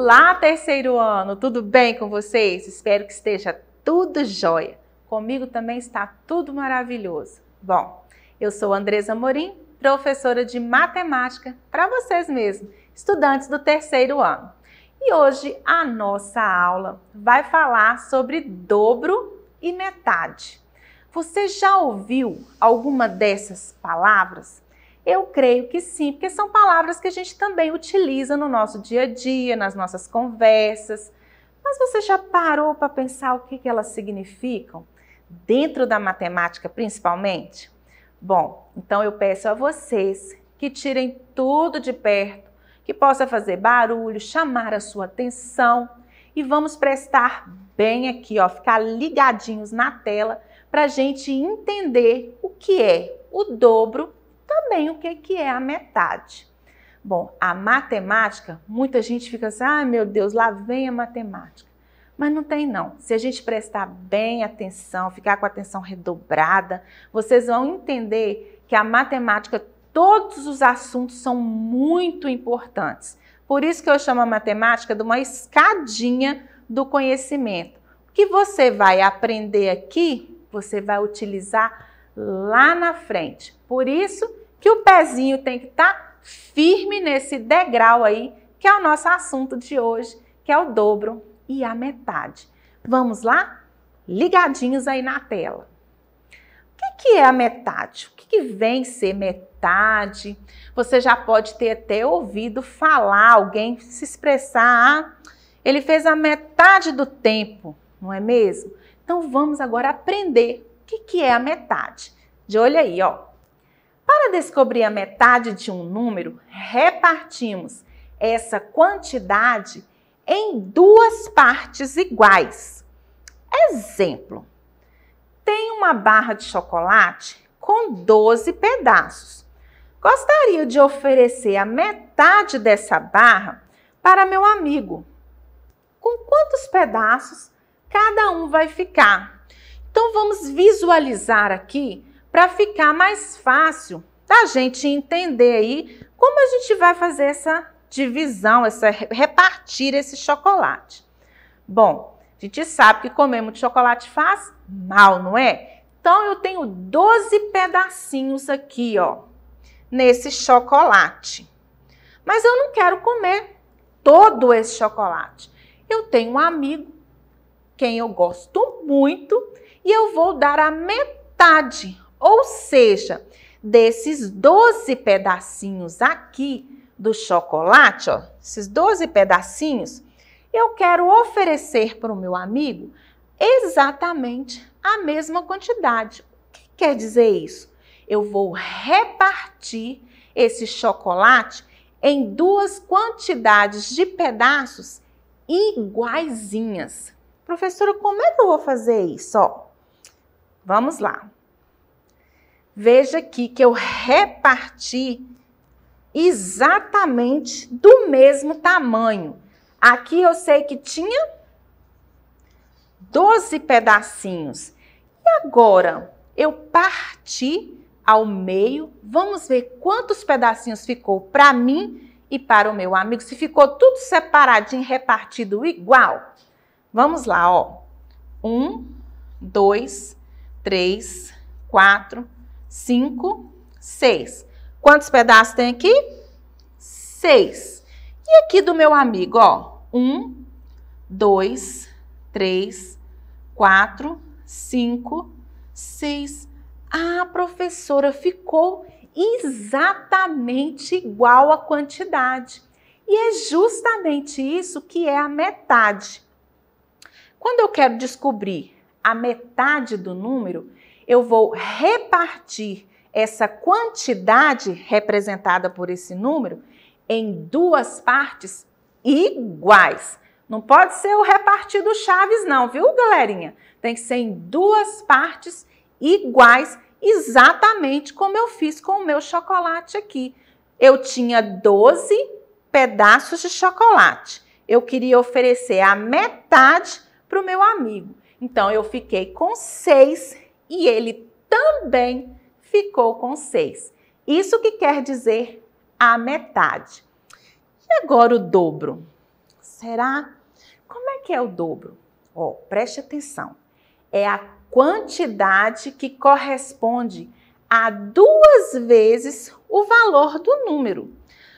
Olá, terceiro ano! Tudo bem com vocês? Espero que esteja tudo jóia. Comigo também está tudo maravilhoso. Bom, eu sou Andresa Morim, professora de matemática para vocês mesmos, estudantes do terceiro ano. E hoje a nossa aula vai falar sobre dobro e metade. Você já ouviu alguma dessas palavras? Eu creio que sim, porque são palavras que a gente também utiliza no nosso dia a dia, nas nossas conversas. Mas você já parou para pensar o que, que elas significam? Dentro da matemática, principalmente? Bom, então eu peço a vocês que tirem tudo de perto, que possa fazer barulho, chamar a sua atenção e vamos prestar bem aqui, ó, ficar ligadinhos na tela para a gente entender o que é o dobro também o que, que é a metade. Bom, a matemática, muita gente fica assim, ai ah, meu Deus, lá vem a matemática. Mas não tem não. Se a gente prestar bem atenção, ficar com a atenção redobrada, vocês vão entender que a matemática, todos os assuntos são muito importantes. Por isso que eu chamo a matemática de uma escadinha do conhecimento. O que você vai aprender aqui, você vai utilizar lá na frente. Por isso que o pezinho tem que estar tá firme nesse degrau aí, que é o nosso assunto de hoje, que é o dobro e a metade. Vamos lá? Ligadinhos aí na tela. O que, que é a metade? O que, que vem ser metade? Você já pode ter até ouvido falar alguém se expressar. Ah, ele fez a metade do tempo, não é mesmo? Então vamos agora aprender o que, que é a metade. De olho aí, ó. Para descobrir a metade de um número, repartimos essa quantidade em duas partes iguais. Exemplo: tem uma barra de chocolate com 12 pedaços. Gostaria de oferecer a metade dessa barra para meu amigo. Com quantos pedaços cada um vai ficar? Então vamos visualizar aqui para ficar mais fácil da gente entender aí como a gente vai fazer essa divisão, essa repartir esse chocolate. Bom, a gente sabe que comer muito chocolate faz mal, não é? Então eu tenho 12 pedacinhos aqui, ó, nesse chocolate. Mas eu não quero comer todo esse chocolate. Eu tenho um amigo, quem eu gosto muito, e eu vou dar a metade ou seja, desses 12 pedacinhos aqui do chocolate, ó, esses 12 pedacinhos, eu quero oferecer para o meu amigo exatamente a mesma quantidade. O que quer dizer isso? Eu vou repartir esse chocolate em duas quantidades de pedaços iguaizinhas. Professora, como é que eu vou fazer isso? Ó, vamos lá. Veja aqui que eu reparti exatamente do mesmo tamanho. Aqui eu sei que tinha 12 pedacinhos. E agora eu parti ao meio, vamos ver quantos pedacinhos ficou para mim e para o meu amigo, se ficou tudo separadinho, repartido igual. Vamos lá, ó. Um, dois, três, quatro, 5, 6. Quantos pedaços tem aqui? 6. E aqui do meu amigo, ó. 1, 2, 3, 4, 5, 6. Ah, professora, ficou exatamente igual a quantidade. E é justamente isso que é a metade. Quando eu quero descobrir a metade do número, eu vou repartir essa quantidade representada por esse número em duas partes iguais. Não pode ser o repartido chaves, não, viu, galerinha? Tem que ser em duas partes iguais, exatamente como eu fiz com o meu chocolate aqui. Eu tinha 12 pedaços de chocolate. Eu queria oferecer a metade para o meu amigo. Então, eu fiquei com seis e ele também ficou com seis. Isso que quer dizer a metade. E agora o dobro? Será? Como é que é o dobro? Ó, oh, preste atenção. É a quantidade que corresponde a duas vezes o valor do número.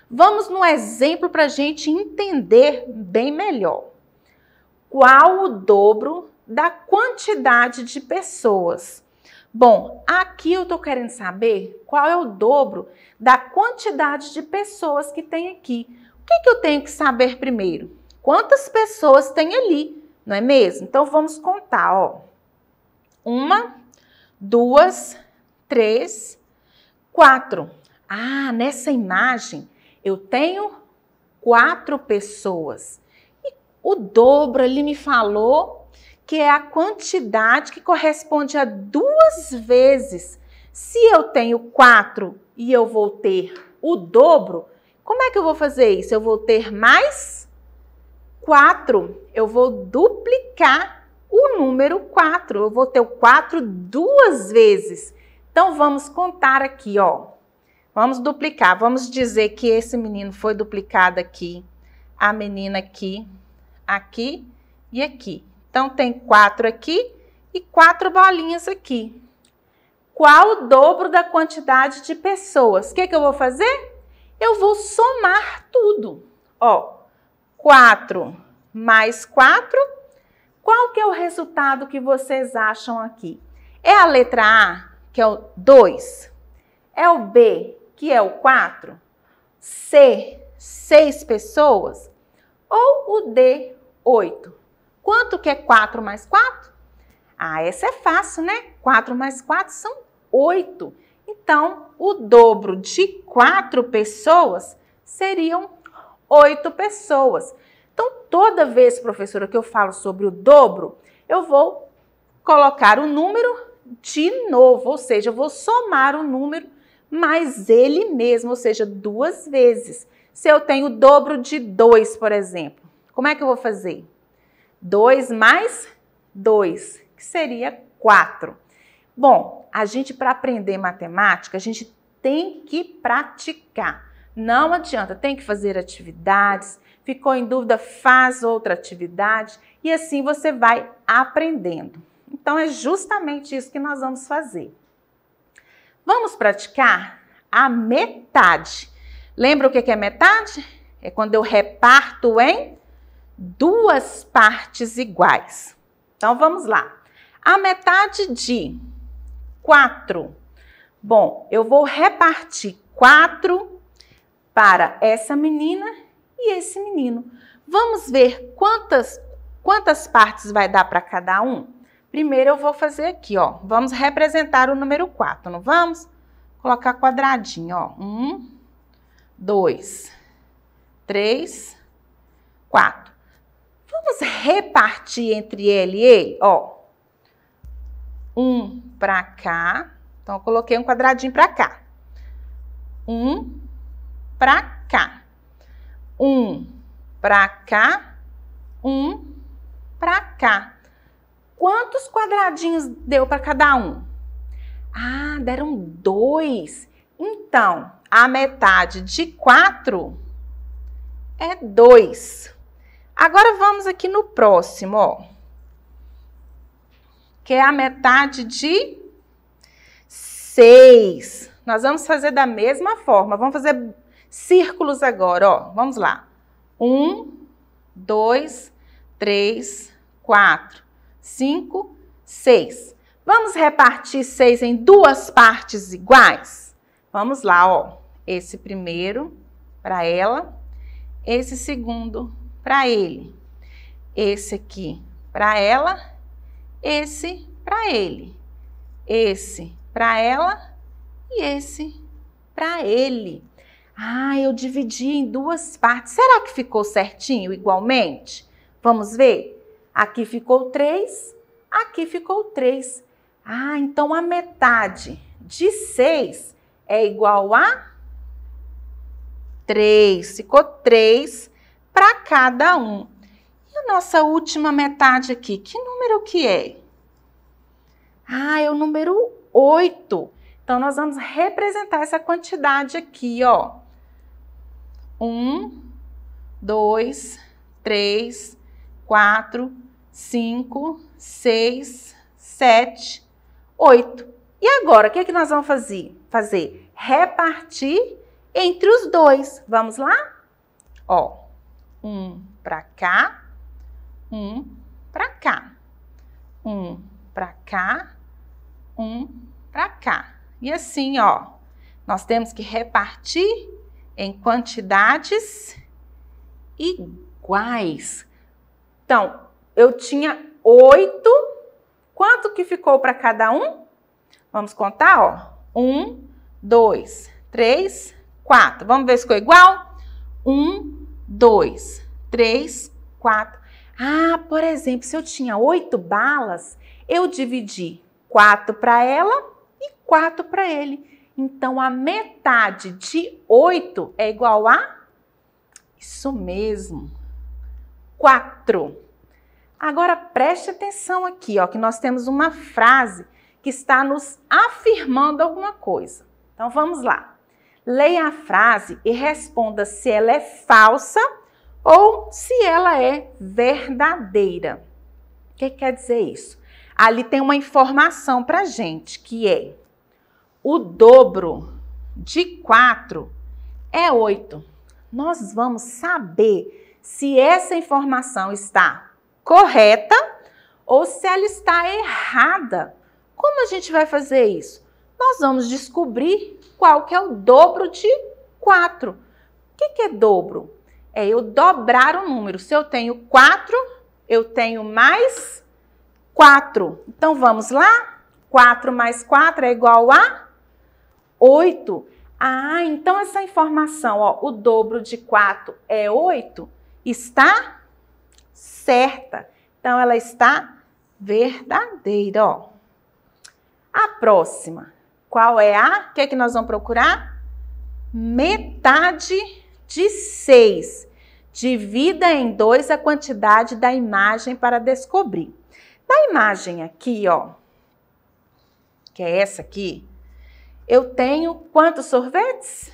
Vamos no exemplo para a gente entender bem melhor. Qual o dobro da quantidade de pessoas. Bom, aqui eu estou querendo saber qual é o dobro da quantidade de pessoas que tem aqui. O que, que eu tenho que saber primeiro? Quantas pessoas tem ali, não é mesmo? Então vamos contar, ó. Uma, duas, três, quatro. Ah, nessa imagem eu tenho quatro pessoas. E o dobro ali me falou que é a quantidade que corresponde a duas vezes. Se eu tenho quatro e eu vou ter o dobro, como é que eu vou fazer isso? Eu vou ter mais quatro. Eu vou duplicar o número quatro. Eu vou ter o quatro duas vezes. Então vamos contar aqui, ó. Vamos duplicar. Vamos dizer que esse menino foi duplicado aqui, a menina aqui, aqui e aqui. Então, tem quatro aqui e quatro bolinhas aqui. Qual o dobro da quantidade de pessoas? O que, que eu vou fazer? Eu vou somar tudo. Ó, 4 mais 4. Qual que é o resultado que vocês acham aqui? É a letra A, que é o 2. É o B, que é o 4. C, 6 pessoas. Ou o D, 8. Quanto que é 4 mais 4? Ah, essa é fácil, né? 4 mais 4 são 8. Então, o dobro de 4 pessoas seriam 8 pessoas. Então, toda vez, professora, que eu falo sobre o dobro, eu vou colocar o número de novo, ou seja, eu vou somar o número mais ele mesmo, ou seja, duas vezes. Se eu tenho o dobro de 2, por exemplo, como é que eu vou fazer? 2 mais 2, que seria 4. Bom, a gente para aprender matemática, a gente tem que praticar. Não adianta, tem que fazer atividades. Ficou em dúvida, faz outra atividade e assim você vai aprendendo. Então é justamente isso que nós vamos fazer. Vamos praticar a metade. Lembra o que é metade? É quando eu reparto em duas partes iguais. Então vamos lá. A metade de 4. Bom, eu vou repartir 4 para essa menina e esse menino. Vamos ver quantas quantas partes vai dar para cada um? Primeiro eu vou fazer aqui, ó. Vamos representar o número 4, não vamos? Colocar quadradinho, ó. 1 2 3 4 Vamos repartir entre ele e ele, ó. Um para cá. Então, eu coloquei um quadradinho para cá. Um para cá. Um para cá. Um para cá. Quantos quadradinhos deu para cada um? Ah, deram dois. Então, a metade de quatro é dois. Agora vamos aqui no próximo, ó. Que é a metade de 6. Nós vamos fazer da mesma forma. Vamos fazer círculos agora, ó. Vamos lá. 1, 2, 3, 4, 5, 6. Vamos repartir 6 em duas partes iguais? Vamos lá, ó. Esse primeiro para ela, esse segundo para ele, esse aqui para ela, esse para ele, esse para ela e esse para ele. Ah, eu dividi em duas partes. Será que ficou certinho igualmente? Vamos ver? Aqui ficou 3, aqui ficou 3. Ah, então a metade de 6 é igual a 3. Ficou 3 para cada um. E a nossa última metade aqui, que número que é? Ah, é o número 8. Então, nós vamos representar essa quantidade aqui, ó. 1, 2, 3, 4, 5, 6, 7, 8. E agora, o que, é que nós vamos fazer? Fazer repartir entre os dois. Vamos lá? Ó, um para cá, um para cá, um para cá, um para cá. E assim, ó, nós temos que repartir em quantidades iguais. Então, eu tinha oito. Quanto que ficou para cada um? Vamos contar, ó. Um, dois, três, quatro. Vamos ver se ficou igual? Um, dois, três, quatro. Ah, por exemplo, se eu tinha oito balas, eu dividi quatro para ela e quatro para ele. Então, a metade de oito é igual a. Isso mesmo. Quatro. Agora preste atenção aqui, ó, que nós temos uma frase que está nos afirmando alguma coisa. Então vamos lá leia a frase e responda se ela é falsa ou se ela é verdadeira. O que quer dizer isso? Ali tem uma informação para gente que é o dobro de 4 é 8. Nós vamos saber se essa informação está correta ou se ela está errada. Como a gente vai fazer isso? nós vamos descobrir qual que é o dobro de 4. O que, que é dobro? É eu dobrar o número. Se eu tenho 4, eu tenho mais 4. Então vamos lá? 4 mais 4 é igual a 8. Ah, então essa informação, ó, o dobro de 4 é 8, está certa. Então ela está verdadeira, ó. A próxima. Qual é a? O que, é que nós vamos procurar? Metade de 6. Divida em dois a quantidade da imagem para descobrir. Na imagem aqui, ó, que é essa aqui, eu tenho quantos sorvetes?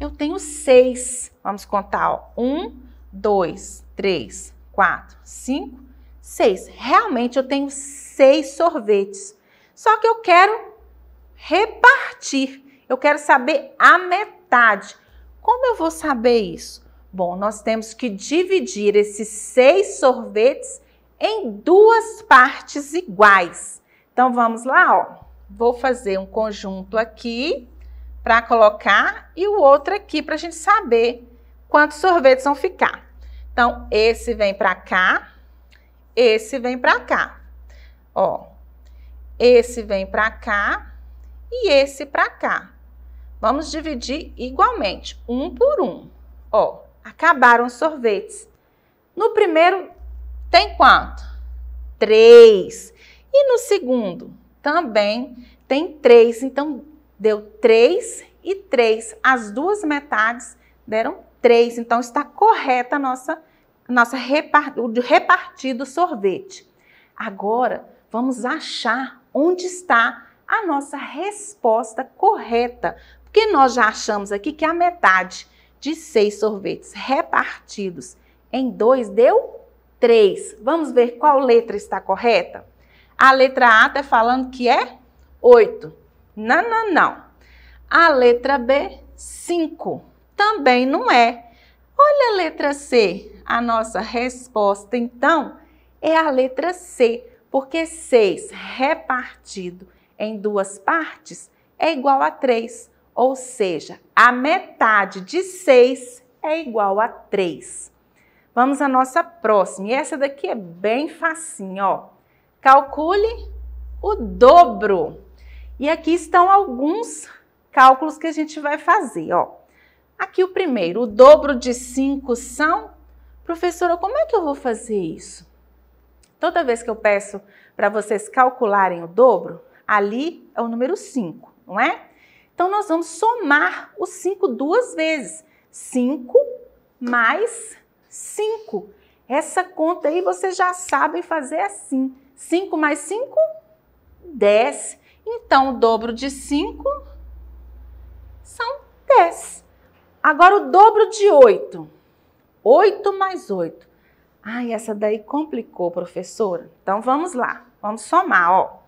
Eu tenho seis. Vamos contar, ó. Um, dois, três, quatro, cinco, seis. Realmente eu tenho seis sorvetes. Só que eu quero repartir. Eu quero saber a metade. Como eu vou saber isso? Bom, nós temos que dividir esses seis sorvetes em duas partes iguais. Então vamos lá, ó. Vou fazer um conjunto aqui para colocar e o outro aqui para a gente saber quantos sorvetes vão ficar. Então esse vem para cá, esse vem para cá. Ó. Esse vem para cá e esse para cá. Vamos dividir igualmente, um por um. Ó, acabaram os sorvetes. No primeiro tem quanto? Três. E no segundo também tem três. Então, deu três e três. As duas metades deram três. Então, está correta a nossa, nossa repart... o repartido sorvete. Agora, vamos achar onde está a nossa resposta correta, porque nós já achamos aqui que a metade de seis sorvetes repartidos em dois deu três. Vamos ver qual letra está correta? A letra A está falando que é oito. Não, não, não. A letra B, cinco. Também não é. Olha a letra C. A nossa resposta, então, é a letra C, porque seis repartido em duas partes é igual a 3, ou seja, a metade de 6 é igual a 3. Vamos à nossa próxima. E essa daqui é bem facinho, ó. Calcule o dobro. E aqui estão alguns cálculos que a gente vai fazer, ó. Aqui o primeiro, o dobro de 5 são... Professora, como é que eu vou fazer isso? Toda vez que eu peço para vocês calcularem o dobro, Ali é o número 5, não é? Então, nós vamos somar o 5 duas vezes. 5 mais 5. Essa conta aí vocês já sabem fazer assim. 5 mais 5, 10. Então, o dobro de 5 são 10. Agora, o dobro de 8. 8 mais 8. Ai, essa daí complicou, professora. Então, vamos lá. Vamos somar, ó.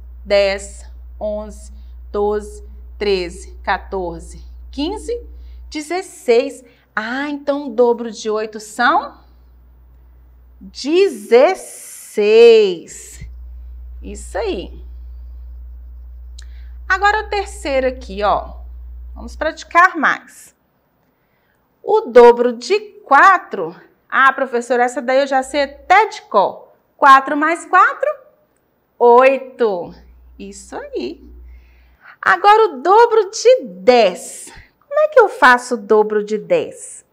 10, 11, 12, 13, 14, 15, 16. Ah, então o dobro de 8 são 16. Isso aí. Agora o terceiro aqui, ó. Vamos praticar mais. O dobro de 4. Ah, professora, essa daí eu já sei até de cor. 4 mais 4, 8. Isso aí. Agora o dobro de 10. Como é que eu faço o dobro de 10?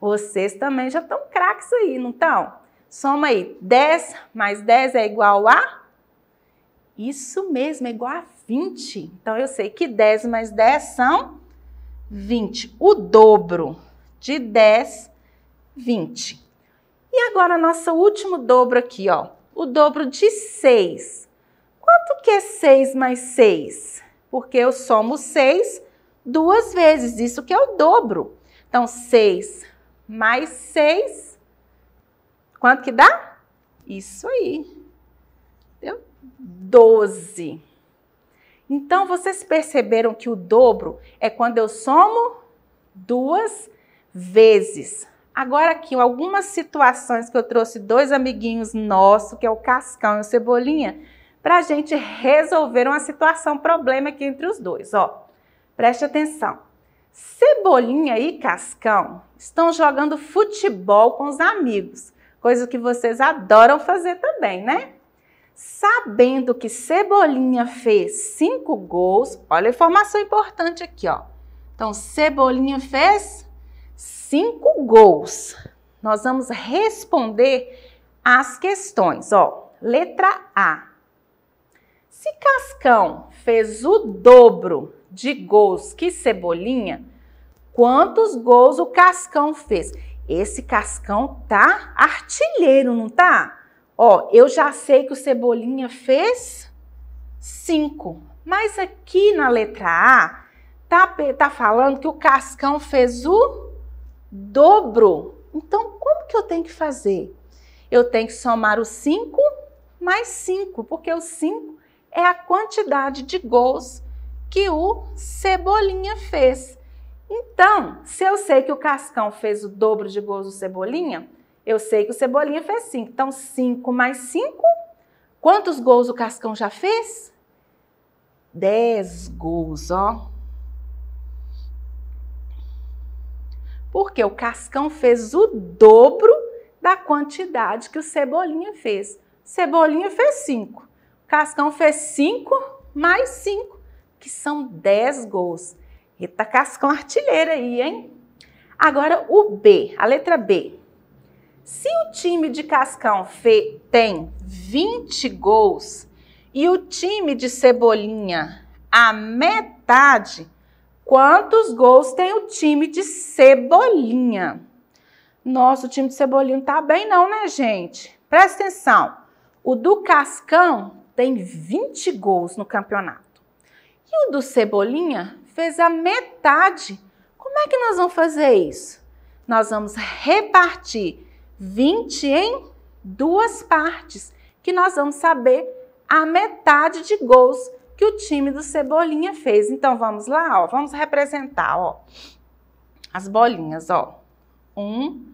Vocês também já estão craques aí, não estão? Soma aí, 10 mais 10 é igual a? Isso mesmo, é igual a 20. Então eu sei que 10 mais 10 são 20. O dobro de 10, 20. E agora nosso último dobro aqui, ó. O dobro de 6. Quanto que é 6 mais 6? Porque eu somo 6 duas vezes, isso que é o dobro. Então, 6 mais 6, quanto que dá? Isso aí. Deu 12. Então, vocês perceberam que o dobro é quando eu somo duas vezes. Agora aqui, algumas situações que eu trouxe dois amiguinhos nossos, que é o Cascão e o Cebolinha, para a gente resolver uma situação, um problema aqui entre os dois. Ó, preste atenção. Cebolinha e Cascão estão jogando futebol com os amigos, coisa que vocês adoram fazer também, né? Sabendo que Cebolinha fez cinco gols, olha a informação importante aqui, ó. Então, Cebolinha fez cinco gols. Nós vamos responder as questões, ó. Letra A. Se Cascão fez o dobro de gols que Cebolinha, quantos gols o Cascão fez? Esse Cascão tá artilheiro, não tá? Ó, eu já sei que o Cebolinha fez cinco, mas aqui na letra A tá, tá falando que o Cascão fez o dobro. Então, como que eu tenho que fazer? Eu tenho que somar o cinco mais cinco, porque o cinco é a quantidade de gols que o Cebolinha fez. Então, se eu sei que o Cascão fez o dobro de gols do Cebolinha, eu sei que o Cebolinha fez 5. Então, 5 mais 5, quantos gols o Cascão já fez? 10 gols, ó. Porque o Cascão fez o dobro da quantidade que o Cebolinha fez. Cebolinha fez 5. Cascão fez 5 mais 5, que são 10 gols. Eita, Cascão artilheira aí, hein? Agora o B, a letra B. Se o time de Cascão fe, tem 20 gols e o time de Cebolinha a metade, quantos gols tem o time de Cebolinha? Nossa, o time de Cebolinha não tá bem não, né, gente? Presta atenção. O do Cascão tem 20 gols no campeonato. E o do Cebolinha fez a metade. Como é que nós vamos fazer isso? Nós vamos repartir 20 em duas partes, que nós vamos saber a metade de gols que o time do Cebolinha fez. Então vamos lá, ó, vamos representar, ó. As bolinhas, ó. Um,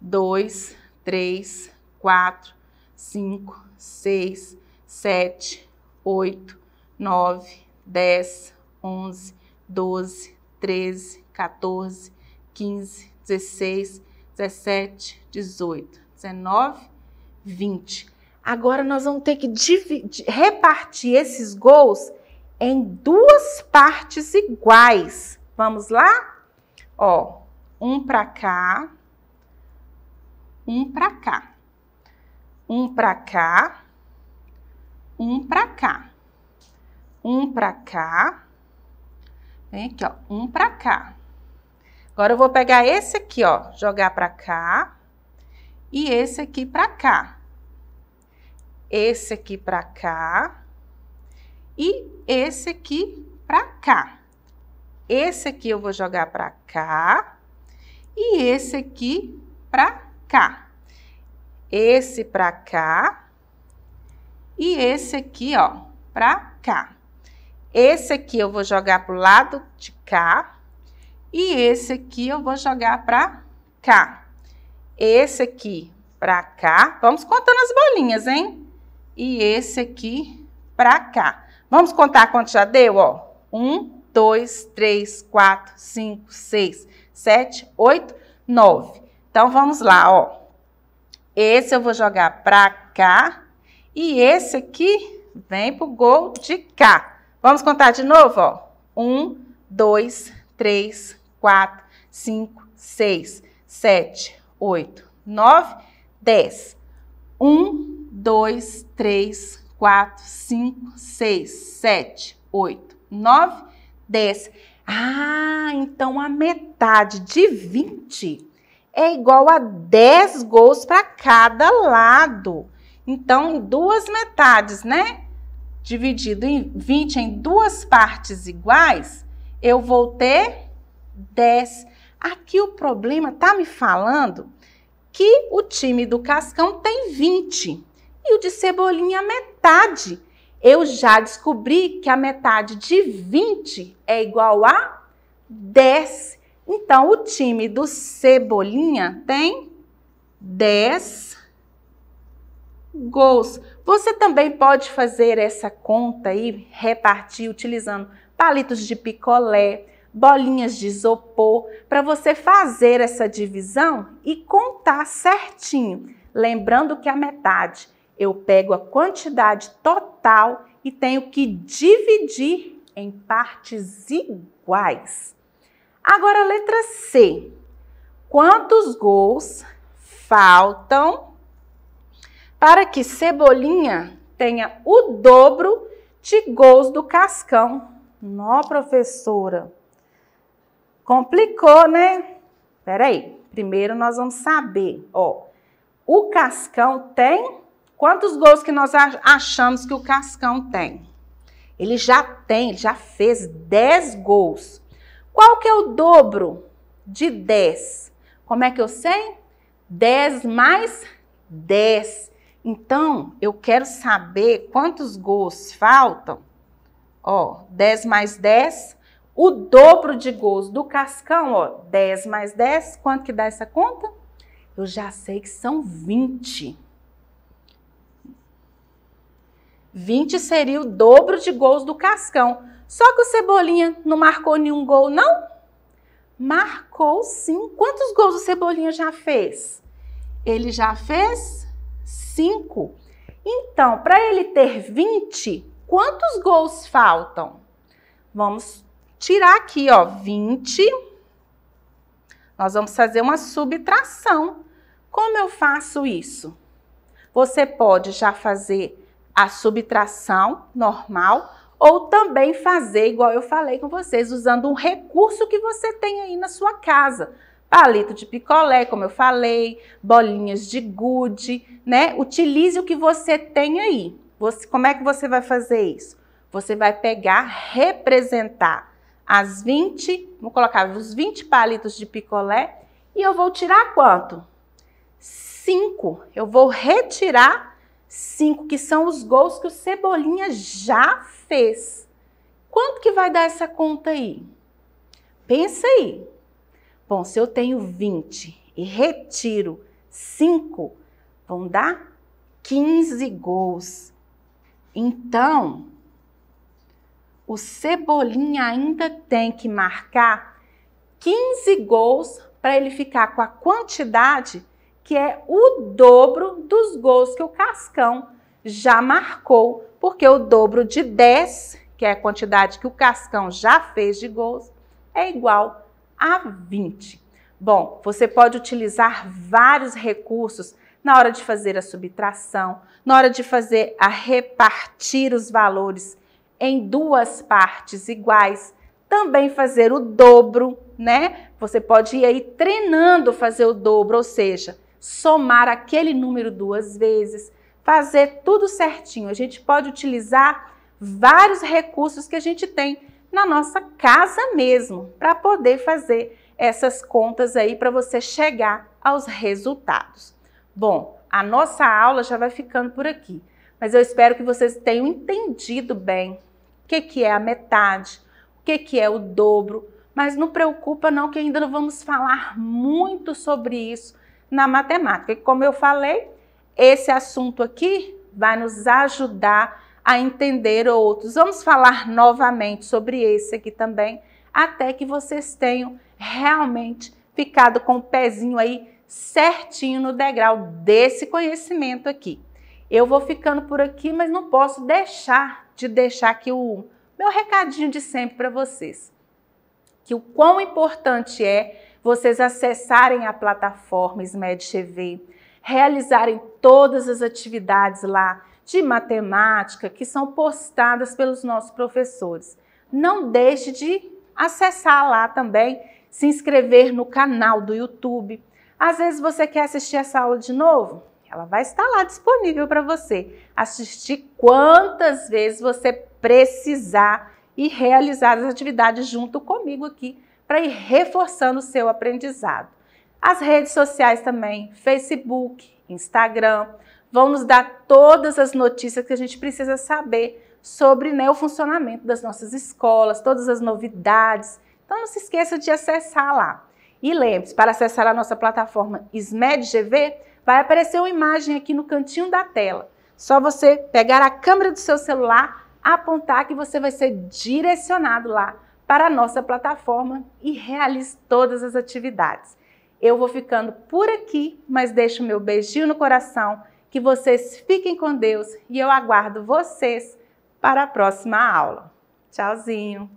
dois, três, quatro, cinco, seis, sete, oito, nove, dez, onze, doze, treze, 14, 15, 16, 17, 18, 19, 20. Agora nós vamos ter que dividir, repartir esses gols em duas partes iguais. Vamos lá? Ó, um para cá, um para cá, um para cá um para cá. Um para cá. Vem aqui, ó, um para cá. Agora eu vou pegar esse aqui, ó, jogar para cá e esse aqui para cá. Esse aqui para cá e esse aqui para cá. Esse aqui eu vou jogar para cá e esse aqui para cá. Esse para cá e esse aqui, ó, pra cá. Esse aqui eu vou jogar pro lado de cá e esse aqui eu vou jogar pra cá. Esse aqui pra cá. Vamos contando as bolinhas, hein? E esse aqui pra cá. Vamos contar quanto já deu, ó. Um, dois, três, quatro, cinco, seis, sete, oito, nove. Então, vamos lá, ó. Esse eu vou jogar pra cá e esse aqui vem pro gol de cá. Vamos contar de novo, ó. Um, dois, três, quatro, cinco, seis, sete, oito, nove, dez. Um, dois, três, quatro, cinco, seis, sete, oito, nove, dez. Ah, então a metade de 20 é igual a 10 gols para cada lado. Então, duas metades, né? Dividido em 20 em duas partes iguais, eu vou ter 10. Aqui o problema está me falando que o time do Cascão tem 20 e o de Cebolinha metade. Eu já descobri que a metade de 20 é igual a 10. Então, o time do Cebolinha tem 10 gols. Você também pode fazer essa conta e repartir utilizando palitos de picolé, bolinhas de isopor, para você fazer essa divisão e contar certinho. Lembrando que a metade eu pego a quantidade total e tenho que dividir em partes iguais. Agora, a letra C. Quantos gols faltam para que Cebolinha tenha o dobro de gols do Cascão. Nó, professora. Complicou, né? Peraí, primeiro nós vamos saber, ó. O Cascão tem quantos gols que nós achamos que o Cascão tem? Ele já tem, já fez 10 gols. Qual que é o dobro de 10? Como é que eu sei? 10 mais 10. Então, eu quero saber quantos gols faltam. Ó, 10 mais 10, o dobro de gols do Cascão, ó, 10 mais 10, quanto que dá essa conta? Eu já sei que são 20. 20 seria o dobro de gols do Cascão. Só que o Cebolinha não marcou nenhum gol, não? Marcou sim. Quantos gols o Cebolinha já fez? Ele já fez 5. Então, para ele ter 20, quantos gols faltam? Vamos tirar aqui, ó, 20. Nós vamos fazer uma subtração. Como eu faço isso? Você pode já fazer a subtração normal ou também fazer igual eu falei com vocês, usando um recurso que você tem aí na sua casa palito de picolé, como eu falei, bolinhas de gude, né? Utilize o que você tem aí. Você, como é que você vai fazer isso? Você vai pegar, representar as 20, vou colocar os 20 palitos de picolé e eu vou tirar quanto? 5. Eu vou retirar 5, que são os gols que o Cebolinha já fez. Quanto que vai dar essa conta aí? Pensa aí. Bom, se eu tenho 20 e retiro 5, vão dar 15 gols. Então, o Cebolinha ainda tem que marcar 15 gols para ele ficar com a quantidade que é o dobro dos gols que o Cascão já marcou, porque o dobro de 10, que é a quantidade que o Cascão já fez de gols, é igual a 20. Bom, você pode utilizar vários recursos na hora de fazer a subtração, na hora de fazer a repartir os valores em duas partes iguais, também fazer o dobro, né? Você pode ir aí treinando fazer o dobro, ou seja, somar aquele número duas vezes, fazer tudo certinho. A gente pode utilizar vários recursos que a gente tem na nossa casa mesmo, para poder fazer essas contas aí para você chegar aos resultados. Bom, a nossa aula já vai ficando por aqui, mas eu espero que vocês tenham entendido bem o que, que é a metade, o que, que é o dobro, mas não preocupa não que ainda não vamos falar muito sobre isso na matemática. E como eu falei, esse assunto aqui vai nos ajudar a entender outros. Vamos falar novamente sobre esse aqui também, até que vocês tenham realmente ficado com o pezinho aí certinho no degrau desse conhecimento aqui. Eu vou ficando por aqui, mas não posso deixar de deixar aqui o meu recadinho de sempre para vocês. Que o quão importante é vocês acessarem a plataforma SMED TV, realizarem todas as atividades lá, de matemática que são postadas pelos nossos professores. Não deixe de acessar lá também, se inscrever no canal do YouTube. Às vezes você quer assistir essa aula de novo? Ela vai estar lá disponível para você. Assistir quantas vezes você precisar e realizar as atividades junto comigo aqui para ir reforçando o seu aprendizado. As redes sociais também, Facebook, Instagram, vão nos dar todas as notícias que a gente precisa saber sobre né, o funcionamento das nossas escolas, todas as novidades. Então não se esqueça de acessar lá. E lembre-se, para acessar a nossa plataforma SMEDGV, vai aparecer uma imagem aqui no cantinho da tela. Só você pegar a câmera do seu celular, apontar que você vai ser direcionado lá para a nossa plataforma e realize todas as atividades. Eu vou ficando por aqui, mas deixo meu beijinho no coração que vocês fiquem com Deus e eu aguardo vocês para a próxima aula. Tchauzinho!